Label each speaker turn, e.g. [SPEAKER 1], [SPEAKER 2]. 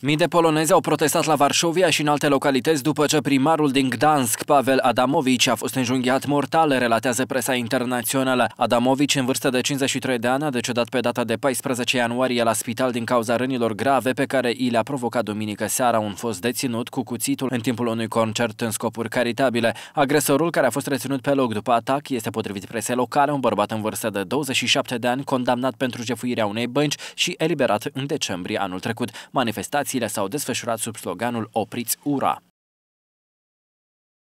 [SPEAKER 1] Mii de polonezi au protestat la Varșovia și în alte localități după ce primarul din Gdansk, Pavel Adamovici, a fost înjunghiat mortal, relatează presa internațională. Adamovici, în vârstă de 53 de ani, a decedat pe data de 14 ianuarie la spital din cauza rănilor grave pe care i le-a provocat duminică seara un fost deținut cu cuțitul în timpul unui concert în scopuri caritabile. Agresorul, care a fost reținut pe loc după atac, este potrivit presei locale un bărbat în vârstă de 27 de ani, condamnat pentru jefuirea unei bănci și eliberat în decembrie anul trecut. Manifestați Demonstrațiile s-au desfășurat sub sloganul Opriți ura!